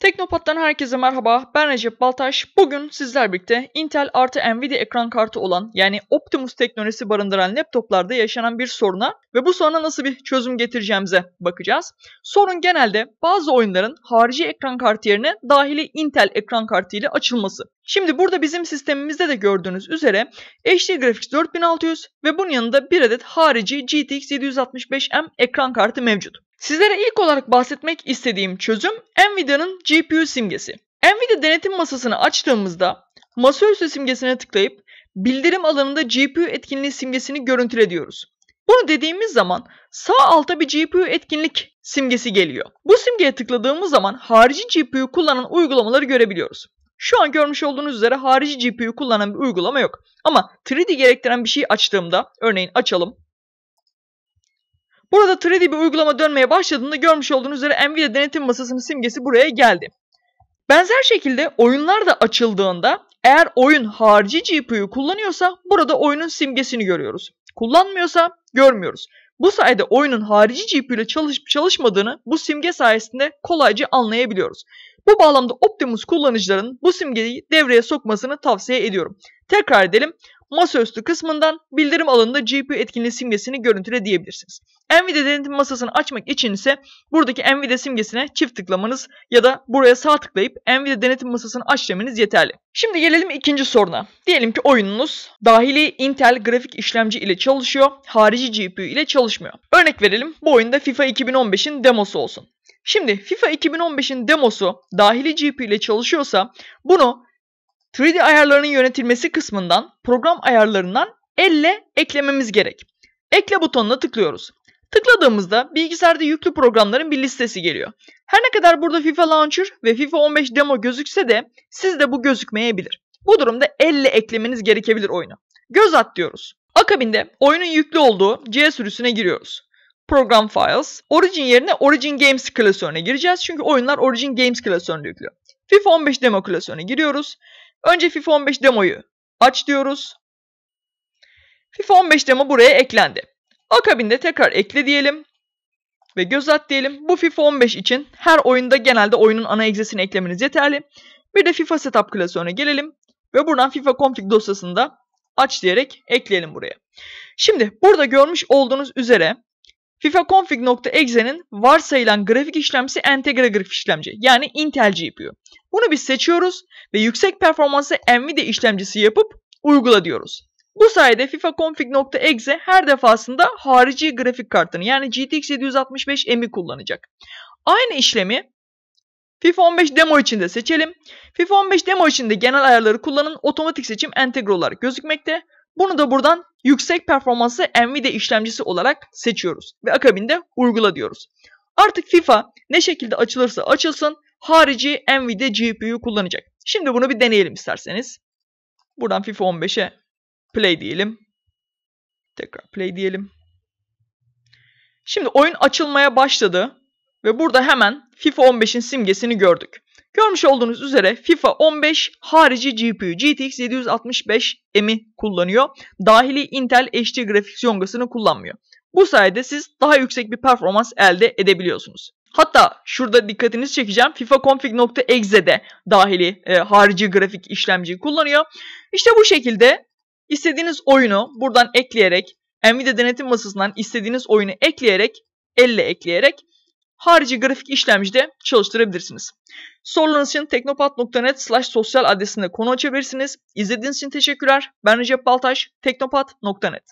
Teknopat'tan herkese merhaba. Ben Recep Baltaş. Bugün sizler birlikte Intel artı Nvidia ekran kartı olan yani Optimus teknolojisi barındıran laptoplarda yaşanan bir soruna ve bu soruna nasıl bir çözüm getireceğimize bakacağız. Sorun genelde bazı oyunların harici ekran kartı yerine dahili Intel ekran kartı ile açılması. Şimdi burada bizim sistemimizde de gördüğünüz üzere HD Graphics 4600 ve bunun yanında bir adet harici GTX 765M ekran kartı mevcut. Sizlere ilk olarak bahsetmek istediğim çözüm Nvidia'nın GPU simgesi. Nvidia denetim masasını açtığımızda masaüstü simgesine tıklayıp bildirim alanında GPU etkinliği simgesini görüntüle diyoruz. Bunu dediğimiz zaman sağ alta bir GPU etkinlik simgesi geliyor. Bu simgeye tıkladığımız zaman harici GPU kullanan uygulamaları görebiliyoruz. Şu an görmüş olduğunuz üzere harici GPU kullanan bir uygulama yok. Ama 3D gerektiren bir şey açtığımda, örneğin açalım. Burada 3D bir uygulama dönmeye başladığında görmüş olduğunuz üzere Nvidia denetim masasının simgesi buraya geldi. Benzer şekilde oyunlar da açıldığında eğer oyun harici GPU kullanıyorsa burada oyunun simgesini görüyoruz. Kullanmıyorsa görmüyoruz. Bu sayede oyunun harici GPU ile çalışıp çalışmadığını bu simge sayesinde kolayca anlayabiliyoruz. Bu bağlamda Optimus kullanıcıların bu simgeyi devreye sokmasını tavsiye ediyorum. Tekrar edelim masaüstü kısmından bildirim alanında GPU etkinliği simgesini görüntüle diyebilirsiniz. Nvidia denetim masasını açmak için ise buradaki Nvidia simgesine çift tıklamanız ya da buraya sağ tıklayıp Nvidia denetim masasını aç demeniz yeterli. Şimdi gelelim ikinci soruna. Diyelim ki oyununuz dahili Intel grafik işlemci ile çalışıyor, harici GPU ile çalışmıyor. Örnek verelim bu oyunda FIFA 2015'in demosu olsun. Şimdi FIFA 2015'in demosu dahili GPU ile çalışıyorsa bunu 3D ayarlarının yönetilmesi kısmından program ayarlarından elle eklememiz gerek. Ekle butonuna tıklıyoruz. Tıkladığımızda bilgisayarda yüklü programların bir listesi geliyor. Her ne kadar burada FIFA Launcher ve FIFA 15 demo gözükse de sizde bu gözükmeyebilir. Bu durumda elle eklemeniz gerekebilir oyunu. Göz at diyoruz. Akabinde oyunun yüklü olduğu C sürüsüne giriyoruz. Program Files, Origin yerine Origin Games klasörüne gireceğiz çünkü oyunlar Origin Games klasörüne yüklü. FIFA 15 demo klasörüne giriyoruz. Önce FIFA 15 demoyu aç diyoruz. FIFA 15 demo buraya eklendi. Akabinde tekrar ekle diyelim ve göz at diyelim. Bu FIFA 15 için her oyunda genelde oyunun ana egzesini eklemeniz yeterli. Bir de FIFA Setup klasörüne gelelim ve buradan FIFA Config dosyasında aç diyerek ekleyelim buraya. Şimdi burada görmüş olduğunuz üzere fifaconfig.exe'nin varsayılan grafik işlemci entegre grafik işlemci yani Intel GPU. Bunu biz seçiyoruz ve yüksek performanslı Nvidia işlemcisi yapıp uygula diyoruz. Bu sayede fifaconfig.exe her defasında harici grafik kartını yani GTX 765 M'i kullanacak. Aynı işlemi FIFA 15 demo içinde seçelim. FIFA 15 demo içinde genel ayarları kullanın. Otomatik seçim entegre olarak gözükmekte. Bunu da buradan yüksek performanslı Nvidia işlemcisi olarak seçiyoruz ve akabinde uygula diyoruz. Artık FIFA ne şekilde açılırsa açılsın harici Nvidia GPU kullanacak. Şimdi bunu bir deneyelim isterseniz. Buradan FIFA 15'e play diyelim. Tekrar play diyelim. Şimdi oyun açılmaya başladı. Ve burada hemen FIFA 15'in simgesini gördük. Görmüş olduğunuz üzere FIFA 15 harici GPU GTX 765 M'i kullanıyor. Dahili Intel HD grafik yongasını kullanmıyor. Bu sayede siz daha yüksek bir performans elde edebiliyorsunuz. Hatta şurada dikkatinizi çekeceğim. FIFA config.exe'de dahili e, harici grafik işlemciyi kullanıyor. İşte bu şekilde istediğiniz oyunu buradan ekleyerek Nvidia denetim masasından istediğiniz oyunu ekleyerek elle ekleyerek harici grafik işlemcide çalıştırabilirsiniz. Sorularınız için teknopat.net slash sosyal adresinde konu açabilirsiniz. İzlediğiniz için teşekkürler. Ben Recep Baltaş, teknopat.net.